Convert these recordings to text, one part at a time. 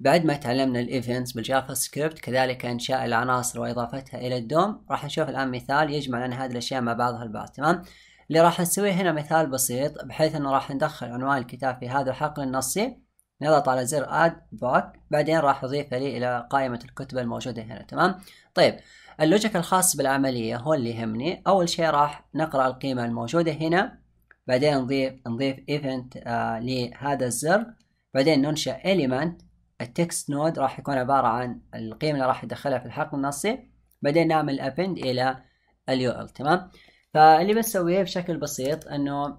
بعد ما تعلمنا الايفنتس بالجافا سكريبت كذلك انشاء العناصر واضافتها الى الدوم راح نشوف الان مثال يجمع لنا هذه الاشياء مع بعضها البعض تمام اللي راح نسويه هنا مثال بسيط بحيث انه راح ندخل عنوان الكتاب في هذا الحقل النصي نضغط على زر اد باك بعدين راح اضيفه لي الى قائمة الكتب الموجودة هنا تمام طيب اللوجيك الخاص بالعملية هو اللي يهمني اول شيء راح نقرأ القيمة الموجودة هنا بعدين نضيف نضيف ايفنت آه لهذا الزر بعدين ننشئ اليمنت التكست نود راح يكون عبارة عن القيمة اللي راح يدخلها في الحقل النصي بعدين نعمل append إلى اليو ال تمام فاللي بسويه بشكل بسيط انه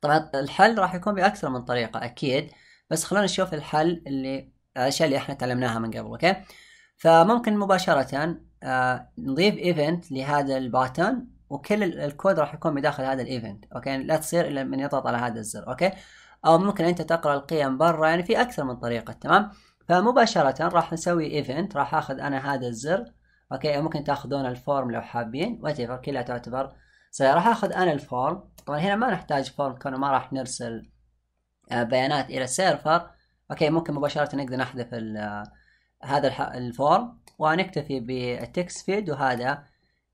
طبعا الحل راح يكون بأكثر من طريقة أكيد بس خلونا نشوف الحل اللي الأشياء اللي احنا تعلمناها من قبل أوكي فممكن مباشرة آه نضيف ايفنت لهذا الباتن وكل الكود راح يكون بداخل هذا الايفنت اوكي لا تصير الا من يضغط على هذا الزر اوكي او ممكن انت تقرا القيم برا يعني في اكثر من طريقه تمام فمباشره راح نسوي ايفنت راح اخذ انا هذا الزر اوكي ممكن تاخذون الفورم لو حابين وات كلها تعتبر سي راح اخذ انا الفورم طبعا هنا ما نحتاج فورم كونه ما راح نرسل آه، بيانات الى السيرفر اوكي ممكن مباشره نقدر نحذف آه، هذا الفورم ونكتفي بالتكست فيلد وهذا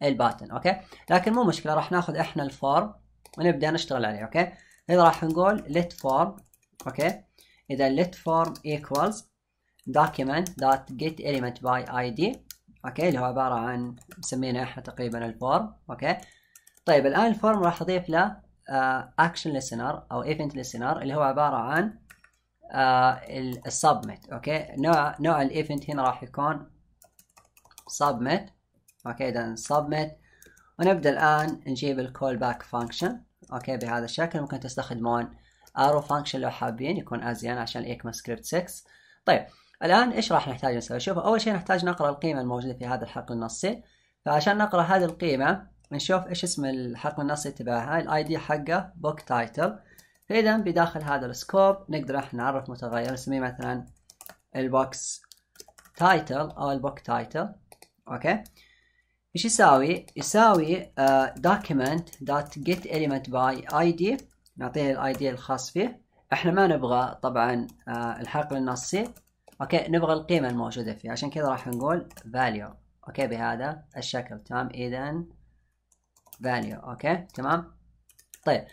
الباتن اوكي لكن مو مشكله راح ناخذ احنا الفورم ونبدا نشتغل عليه اوكي هنا راح نقول let form اوكي اذا let form equals document dot get element by id اوكي اللي هو عباره عن سمينا احنا تقريبا الفورم اوكي طيب الان الفورم راح اضيف له اكشن آه، listener او ايفنت listener اللي هو عباره عن آه، السبمت اوكي نوع نوع الايفنت هنا راح يكون سبميت اوكي اذا سبميت ونبدا الان نجيب الكول باك فانكشن اوكي بهذا الشكل ممكن تستخدمون ارو فانكشن لو حابين يكون ازين عشان ايكما سكريبت 6 طيب الان ايش راح نحتاج نسوي شوف اول شيء نحتاج نقرا القيمه الموجوده في هذا الحقل النصي فعشان نقرا هذه القيمه نشوف ايش اسم الحقل النصي تبعها الاي دي حقه بوك تايتل فاذا بداخل هذا السكوب نقدر احنا نعرف متغير نسميه مثلا البوكس تايتل او البوك تايتل اوكي ايش يساوي؟ يساوي آه، by document.getElementById نعطيه الاي دي الخاص فيه احنا ما نبغى طبعا uh, آه، الحقل النصي اوكي نبغى القيمة الموجودة فيه عشان كذا راح نقول value اوكي بهذا الشكل تمام اذا value اوكي تمام طيب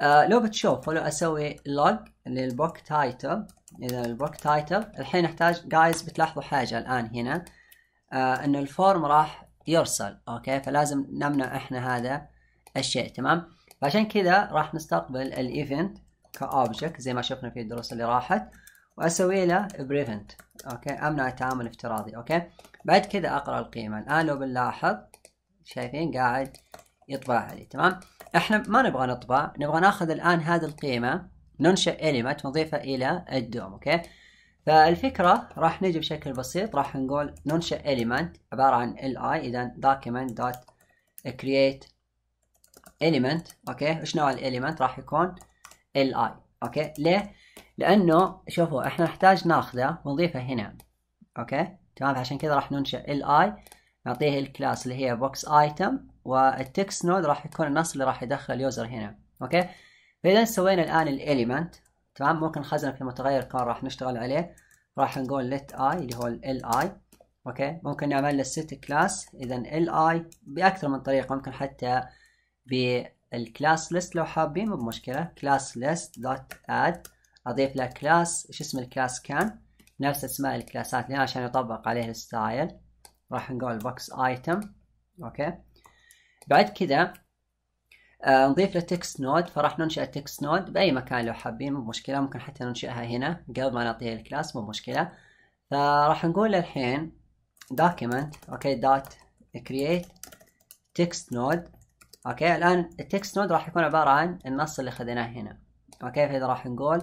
آه لو بتشوف لو اسوي لوج للبوك تايتل اذا البوك تايتل الحين احتاج جايز بتلاحظوا حاجه الان هنا آه ان الفورم راح يرسل اوكي فلازم نمنع احنا هذا الشيء تمام فعشان كذا راح نستقبل الايفنت كاوبجكت زي ما شفنا في الدروس اللي راحت واسوي له بريفنت اوكي امنع التعامل الافتراضي اوكي بعد كذا اقرا القيمه الان لو بنلاحظ شايفين قاعد يطبع علي تمام احنا ما نبغى نطبع نبغى ناخذ الان هذه القيمه ننشئ element ونضيفها الى الدوم اوكي فالفكرة راح نجي بشكل بسيط راح نقول ننشئ element عبارة عن li إذا document element اوكي ايش نوع element راح يكون li اوكي ليه؟ لأنه شوفوا احنا نحتاج ناخذه ونضيفه هنا اوكي تمام عشان كذا راح ننشئ li نعطيه الكلاس اللي هي box item والتكست نود راح يكون النص اللي راح يدخل اليوزر هنا اوكي فإذا سوينا الآن element تمام ممكن خزنك في تغير كان راح نشتغل عليه راح نقول let i اللي هو ال i اوكي ممكن نعمل له set class اذا ال i باكثر من طريقه ممكن حتى بالكلاس list لو حابين مو بمشكله class list dot add اضيف له class ايش اسم الكلاس كان نفس اسماء الكلاسات اللي عشان يطبق عليه الستايل راح نقول box item اوكي بعد كذا آه، نضيف له تكست نود فراح ننشئ التكست نود بأي مكان لو حابين مو مشكلة ممكن حتى ننشئها هنا قبل ما نعطيها الكلاس مو مشكلة فراح نقول الحين document اوكي دوت كرييت text node اوكي الآن التكست نود راح يكون عبارة عن النص اللي اخذناه هنا اوكي فإذا راح نقول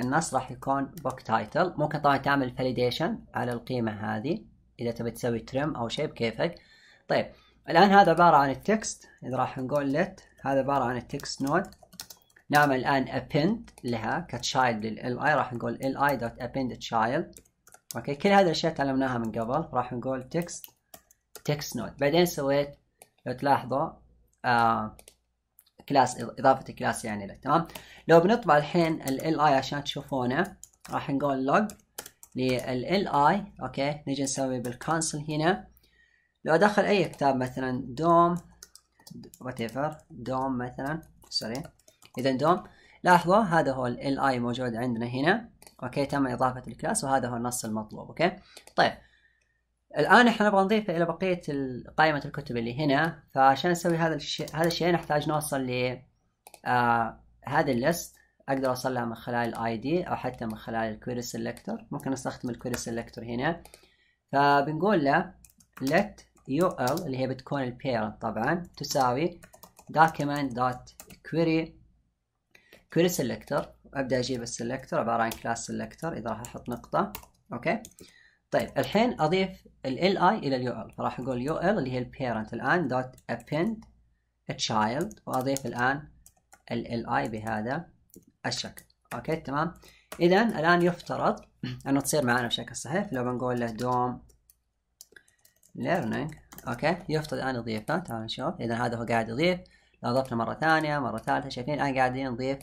النص راح يكون بوك تايتل ممكن طبعا تعمل فاليديشن على القيمة هذه إذا تبي تسوي ترم أو شيء بكيفك طيب الآن هذا عبارة عن التكست إذا راح نقول let هذا عبارة عن التكست نود نعمل الآن append لها كتشايلد لل li راح نقول li.append child أوكي كل هذه الأشياء تعلمناها من قبل راح نقول text text node بعدين سويت لو تلاحظوا آه إضافة كلاس يعني له تمام لو بنطبع الحين ال li عشان تشوفونه راح نقول log لل li أوكي نجي نسوي بالكونسل هنا لو ادخل اي كتاب مثلا دوم وات ايفر دوم مثلا سوري اذا دوم لاحظوا هذا هو ال اي موجود عندنا هنا اوكي تم اضافه الكلاس وهذا هو النص المطلوب اوكي طيب الان احنا نبغى نضيفه الى بقيه قائمه الكتب اللي هنا فعشان نسوي هذا الشيء هذا الشيء نحتاج نوصل ل آه، هذا الليست اقدر اوصل لها من خلال الاي دي او حتى من خلال الكويري سيلكتور ممكن استخدم الكويري سيلكتور هنا فبنقول له let يو ال اللي هي بتكون البيرنت طبعا تساوي document dot query query selector ابدا اجيب السلكتور عباره عن كلاس سلكتور اذا راح احط نقطه اوكي طيب الحين اضيف ال اي الى اليو ال فراح اقول يو ال اللي هي البيرنت الان دوت append child واضيف الان ال اي بهذا الشكل اوكي تمام اذا الان يفترض انه تصير معنا بشكل صحيح لو بنقول له دوم learning اوكي يفترض الان يضيف تعالوا نشوف اذا هذا هو قاعد يضيف لو اضفنا مره ثانيه مره ثالثه شايفين الان قاعدين نضيف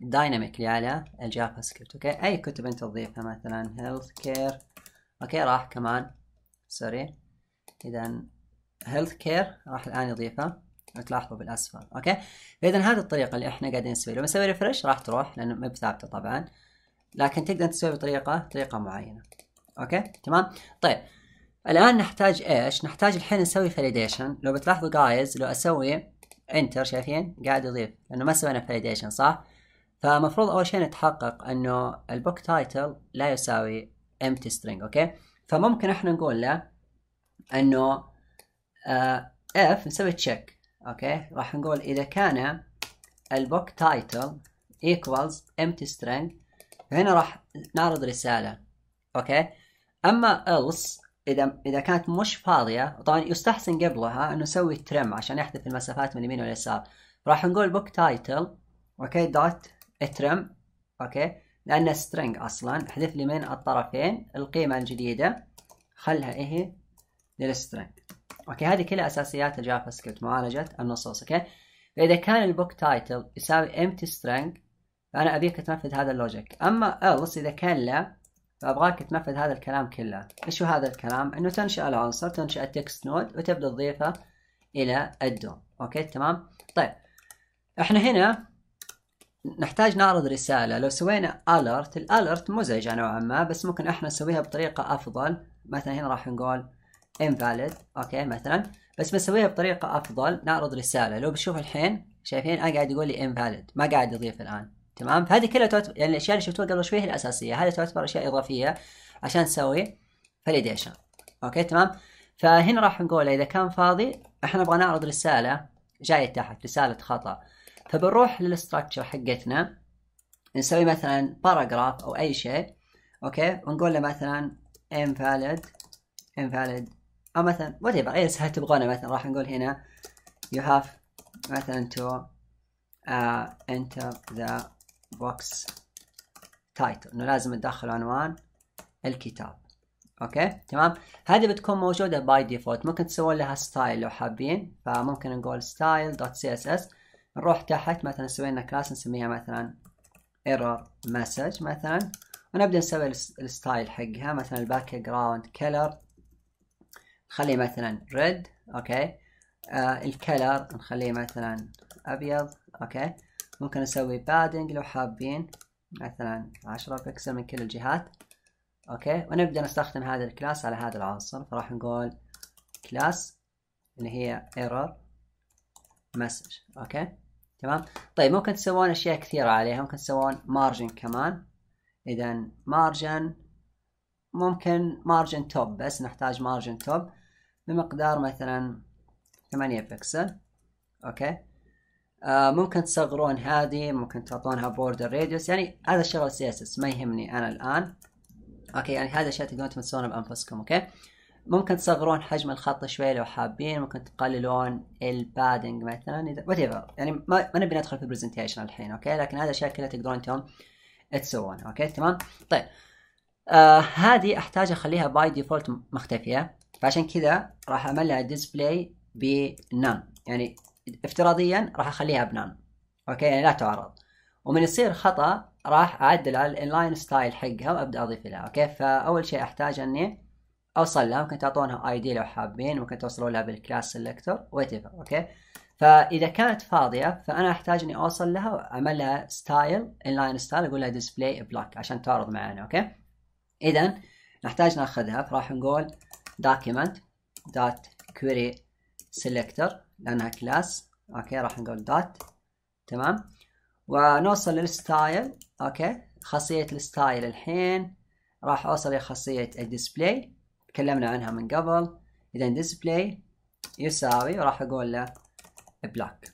دايناميكلي على الجافا سكريبت اوكي اي كتب انت تضيفها مثلا هيلث كير اوكي راح كمان سوري اذا هيلث كير راح الان يضيفها تلاحظوا بالاسفل اوكي فاذا هذه الطريقه اللي احنا قاعدين نسوي لما نسوي ريفرش راح تروح لانه ما ثابته طبعا لكن تقدر تسوي بطريقه طريقه معينه اوكي تمام طيب الان نحتاج ايش نحتاج الحين نسوي فاليديشن لو بتلاحظوا جايز لو اسوي انتر شايفين قاعد يضيف لانه ما سوينا فاليديشن صح فمفروض اول شيء نتحقق انه البوك تايتل لا يساوي empty string اوكي فممكن احنا نقول له انه آه اف نسوي تشيك اوكي راح نقول اذا كان البوك تايتل equals empty string هنا راح نعرض رسالة اوكي اما else اذا اذا كانت مش فاضيه طبعا يستحسن قبلها انه نسوي ترم عشان يحذف المسافات من اليمين واليسار راح نقول بوك تايتل اوكي دوت تريم اوكي لانه سترينج اصلا احذف لي من الطرفين القيمه الجديده خلها ايه للسترينج اوكي هذه كلها اساسيات الجافا سكريبت معالجه النصوص اوكي فاذا كان البوك تايتل يساوي empty string فانا ابيك تنفذ هذا اللوجيك اما else اذا كان لا فأبغاك تنفذ هذا الكلام كله إيش هو هذا الكلام؟ إنه تنشأ العنصر تنشأ التكست نود وتبدأ تضيفه إلى الدوم أوكي تمام؟ طيب إحنا هنا نحتاج نعرض رسالة لو سوينا alert الالرت مزعجة نوعا ما بس ممكن احنا نسويها بطريقة افضل مثلا هنا راح نقول invalid اوكي مثلا بس بنسويها بطريقة افضل نعرض رسالة لو بشوف الحين شايفين قاعد يقول لي invalid ما قاعد يضيف الان تمام فهذه كلها تعتبر يعني الاشياء اللي شفتوها قبل شوي هي الاساسيه هذه تعتبر اشياء اضافيه عشان تسوي فاليديشن اوكي تمام فهنا راح نقول اذا كان فاضي احنا نبغى نعرض رساله جايه تحت رساله خطا فبنروح للاستراكشر حقتنا نسوي مثلا باراجراف او اي شيء اوكي ونقول له مثلا invalid invalid او مثلا whatever اي سهل تبغونه مثلا راح نقول هنا you have مثلا to uh, enter the بوكس تايتل انه لازم تدخل عنوان الكتاب اوكي تمام هذه بتكون موجوده باي ديفولت ممكن تسوون لها ستايل لو حابين فممكن نقول ستايل دوت سي اس اس نروح تحت مثلا نسوي لنا كلاس نسميها مثلا ايرور مسج مثلا ونبدا نسوي الستايل حقها مثلا الباك جراوند كلر نخليه مثلا ريد اوكي آه الكلر نخليه مثلا ابيض اوكي ممكن نسوي بادنج لو حابين مثلا 10 بكسل من كل الجهات اوكي ونبدأ نستخدم هذا الكلاس على هذا العنصر فراح نقول كلاس اللي هي error message اوكي تمام طيب ممكن تسوون اشياء كثيرة عليها ممكن تسوون مارجن كمان اذا مارجن ممكن مارجن توب بس نحتاج مارجن توب بمقدار مثلا 8 بكسل اوكي آه، ممكن تصغرون هذه ممكن تعطونها بوردر راديوس يعني هذا الشغل سياسس ما يهمني انا الان اوكي يعني هذا الاشياء تقدرون تمسونها بانفسكم اوكي ممكن تصغرون حجم الخط شوي لو حابين ممكن تقللون البادنج مثلا اذا يعني ما, ما نبي ندخل في البرزنتيشن الحين اوكي لكن هذا الاشياء كلها تقدرون انتم تسوونها اوكي تمام طيب آه هذه احتاج اخليها باي ديفولت مختفيه فعشان كذا راح اعملها لها ديسبلاي بنان يعني افتراضيا راح اخليها بنان اوكي يعني لا تعرض ومن يصير خطا راح اعدل على الانلاين ستايل حقها وابدا اضيف لها اوكي فاول شيء احتاج اني اوصل لها ممكن تعطونها اي دي لو حابين ممكن توصلوا لها بالكلاس سيلكتور وات اوكي فاذا كانت فاضيه فانا احتاج اني اوصل لها واعمل لها ستايل انلاين ستايل اقول لها ديسبلاي بلاك عشان تعرض معنا اوكي اذا نحتاج ناخذها فراح نقول document.query selector لانها كلاس اوكي راح نقول دوت تمام ونوصل للستايل اوكي خاصيه الستايل الحين راح اوصل لخاصيه الديسبلاي تكلمنا عنها من قبل اذا ديسبلاي يساوي راح اقول له بلاك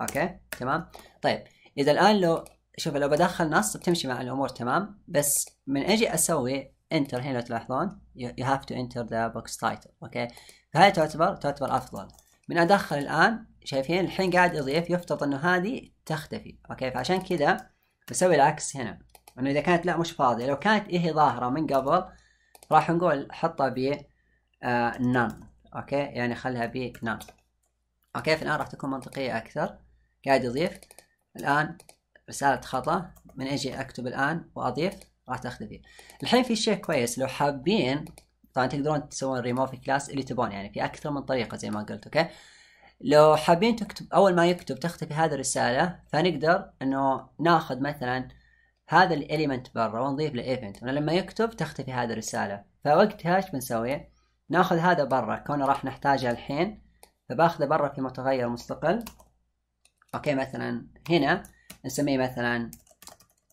اوكي تمام طيب اذا الان لو شوف لو بدخل نص بتمشي مع الامور تمام بس من اجي اسوي انتر هنا لو تلاحظون you have to enter the box title اوكي فهي تعتبر تعتبر افضل من ادخل الان شايفين الحين قاعد يضيف يفترض انه هذه تختفي اوكي فعشان كذا بسوي العكس هنا انه اذا كانت لا مش فاضيه لو كانت إيه ظاهره من قبل راح نقول حطها ب نان آه، none اوكي يعني خلها ب none اوكي فالان راح تكون منطقيه اكثر قاعد يضيف الان رساله خطا من اجي اكتب الان واضيف راح تختفي الحين في شيء كويس لو حابين طبعا تقدرون تسوون ريموف كلاس اللي تبون يعني في اكثر من طريقه زي ما قلت اوكي لو حابين تكتب اول ما يكتب تختفي هذه الرساله فنقدر انه ناخذ مثلا هذا الاليمنت برا ونضيف له ايفنت لما يكتب تختفي هذه الرساله فوقتها ايش بنسوي ناخذ هذا برا كونه راح نحتاجه الحين فباخذه برا في متغير مستقل اوكي مثلا هنا نسميه مثلا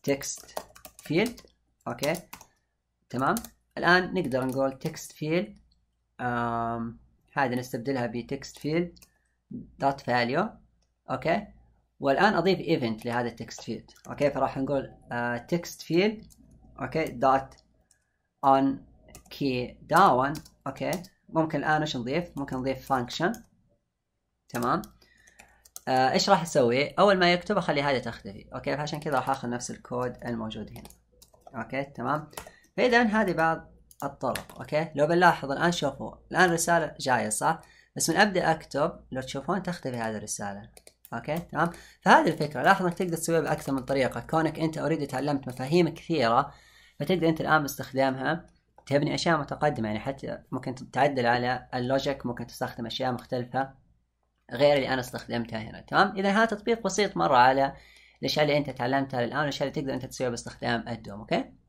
تكست فيلد اوكي تمام الآن نقدر نقول تكست فيلد هذه نستبدلها بتكست فيلد دوت فاليو أوكي والآن أضيف ايفنت لهذا التكست فيلد أوكي فراح نقول تكست آه، فيلد أوكي دوت اون كي داون أوكي ممكن الآن إيش نضيف ممكن نضيف فانكشن تمام آه، ايش راح اسوي اول ما يكتب اخلي هذه تختفي اوكي فعشان كذا راح اخذ نفس الكود الموجود هنا اوكي تمام فاذا إيه، هذه بعض الطرق اوكي لو بنلاحظ الان شوفوا الان رسالة جاية صح بس من ابدا اكتب لو تشوفون تختفي هذه الرسالة اوكي تمام فهذه الفكرة لاحظ انك تقدر تسويها باكثر من طريقة كونك انت اوريدي تعلمت مفاهيم كثيرة فتقدر انت الان باستخدامها تبني اشياء متقدمة يعني حتى ممكن تعدل على اللوجيك ممكن تستخدم اشياء مختلفة غير اللي انا استخدمتها هنا تمام اذا هذا تطبيق بسيط مرة على الاشياء اللي انت تعلمتها الان والاشياء اللي تقدر انت تسويها باستخدام الدوم اوكي